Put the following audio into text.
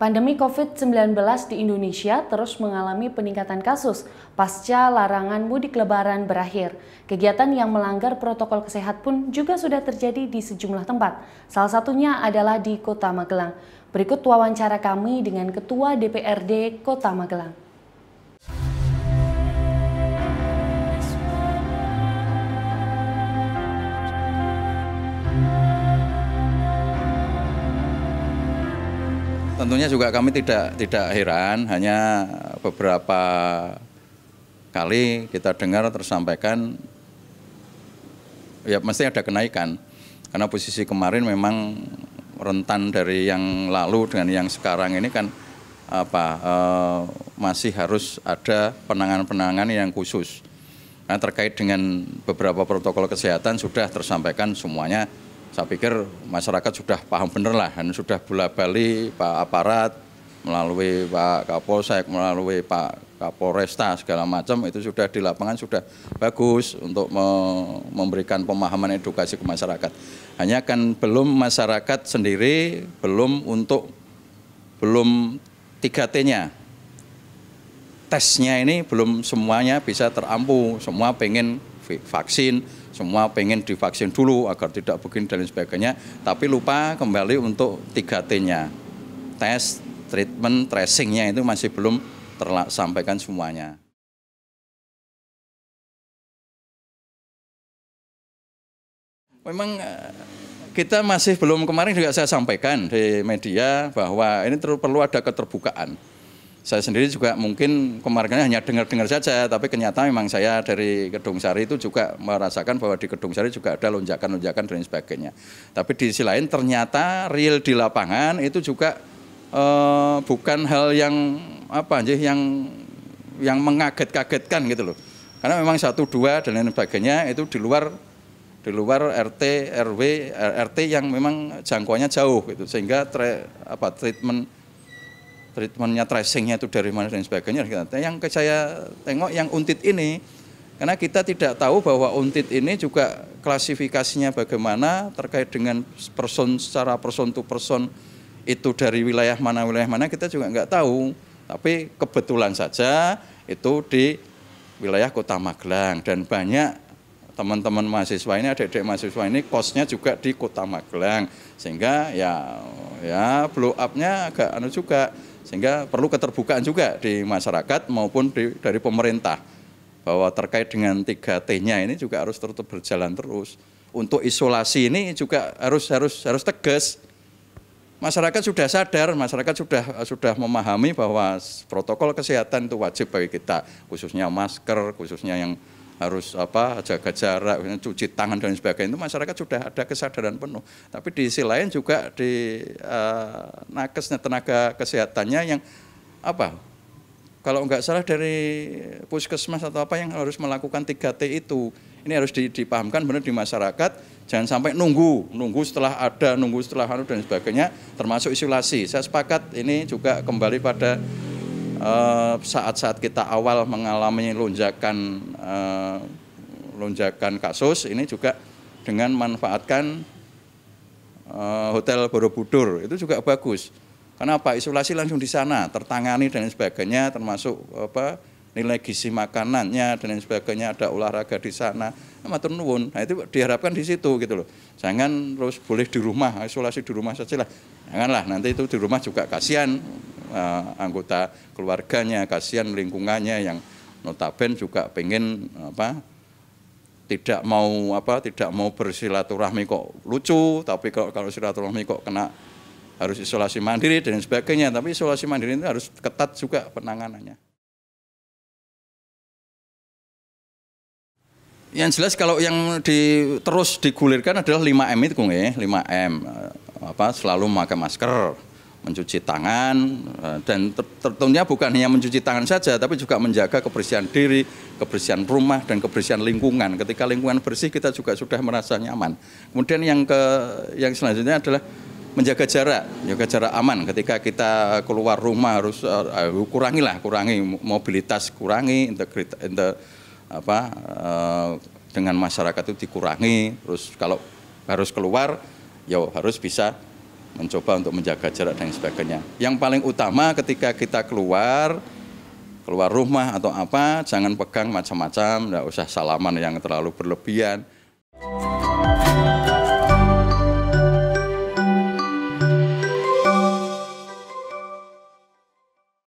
Pandemi COVID-19 di Indonesia terus mengalami peningkatan kasus pasca larangan mudik lebaran berakhir. Kegiatan yang melanggar protokol kesehat pun juga sudah terjadi di sejumlah tempat. Salah satunya adalah di Kota Magelang. Berikut wawancara kami dengan Ketua DPRD Kota Magelang. tentunya juga kami tidak tidak heran hanya beberapa kali kita dengar tersampaikan ya mesti ada kenaikan karena posisi kemarin memang rentan dari yang lalu dengan yang sekarang ini kan apa eh, masih harus ada penanganan-penanganan yang khusus. Nah, terkait dengan beberapa protokol kesehatan sudah tersampaikan semuanya saya pikir masyarakat sudah paham benar lah, dan sudah bola bali Pak aparat melalui Pak Kapolsek, melalui Pak Kapolresta segala macam itu sudah di lapangan sudah bagus untuk memberikan pemahaman edukasi ke masyarakat. Hanya kan belum masyarakat sendiri belum untuk belum 3T-nya. Tesnya ini belum semuanya bisa terampu, semua pengen vaksin, semua pengen divaksin dulu agar tidak begini dan sebagainya, tapi lupa kembali untuk 3T-nya. Tes, treatment, tracing-nya itu masih belum tersampaikan semuanya. Memang eh, kita masih belum kemarin juga saya sampaikan di media bahwa ini perlu ada keterbukaan saya sendiri juga mungkin kemarin hanya dengar-dengar saja, tapi kenyataan memang saya dari Gedung Sari itu juga merasakan bahwa di Gedung Sari juga ada lonjakan-lonjakan dan sebagainya. Tapi di sisi lain ternyata real di lapangan itu juga eh, bukan hal yang apa aja yang yang mengaget-kagetkan gitu loh. Karena memang satu dua dan lain sebagainya itu di luar di luar RT, RW, RT yang memang jangkauannya jauh gitu sehingga tre, apa treatment treatmentnya, tracingnya itu dari mana dan sebagainya. Yang ke saya tengok yang untit ini, karena kita tidak tahu bahwa untit ini juga klasifikasinya bagaimana terkait dengan person secara person to person itu dari wilayah mana wilayah mana kita juga nggak tahu. Tapi kebetulan saja itu di wilayah Kota Magelang dan banyak teman-teman mahasiswa ini adik-adik mahasiswa ini kosnya juga di Kota Magelang sehingga ya ya blow upnya agak anu juga sehingga perlu keterbukaan juga di masyarakat maupun di, dari pemerintah bahwa terkait dengan 3T-nya ini juga harus terus berjalan terus. Untuk isolasi ini juga harus harus harus tegas. Masyarakat sudah sadar, masyarakat sudah sudah memahami bahwa protokol kesehatan itu wajib bagi kita, khususnya masker, khususnya yang harus apa jaga jarak, cuci tangan dan sebagainya itu masyarakat sudah ada kesadaran penuh. Tapi di sisi lain juga di uh, nakesnya tenaga kesehatannya yang apa? Kalau nggak salah dari puskesmas atau apa yang harus melakukan 3T itu. Ini harus dipahamkan benar di masyarakat. Jangan sampai nunggu, nunggu setelah ada, nunggu setelah anu dan sebagainya, termasuk isolasi. Saya sepakat ini juga kembali pada Eh, saat-saat uh, kita awal mengalami lonjakan uh, lonjakan kasus ini juga dengan manfaatkan uh, hotel Borobudur itu juga bagus. Kenapa? Isolasi langsung di sana, tertangani dan sebagainya, termasuk apa nilai gizi makanannya dan sebagainya, ada olahraga di sana. nuwun. Nah itu diharapkan di situ gitu loh. Jangan terus boleh di rumah, isolasi di rumah saja lah. Janganlah nanti itu di rumah juga kasihan uh, anggota keluarganya, kasihan lingkungannya yang notaben juga pengen apa tidak mau apa tidak mau bersilaturahmi kok lucu tapi kalau kalau silaturahmi kok kena harus isolasi mandiri dan sebagainya tapi isolasi mandiri itu harus ketat juga penanganannya yang jelas kalau yang di, terus digulirkan adalah 5M itu ya 5M eh, apa selalu memakai masker mencuci tangan eh, dan tentunya bukan hanya mencuci tangan saja tapi juga menjaga kebersihan diri, kebersihan rumah dan kebersihan lingkungan. Ketika lingkungan bersih kita juga sudah merasa nyaman. Kemudian yang ke yang selanjutnya adalah menjaga jarak, menjaga jarak aman ketika kita keluar rumah harus uh, kurangilah, kurangi mobilitas, kurangi inter, apa uh, dengan masyarakat itu dikurangi. Terus kalau harus keluar ya harus bisa mencoba untuk menjaga jarak dan sebagainya. Yang paling utama ketika kita keluar, keluar rumah atau apa, jangan pegang macam-macam, tidak usah salaman yang terlalu berlebihan.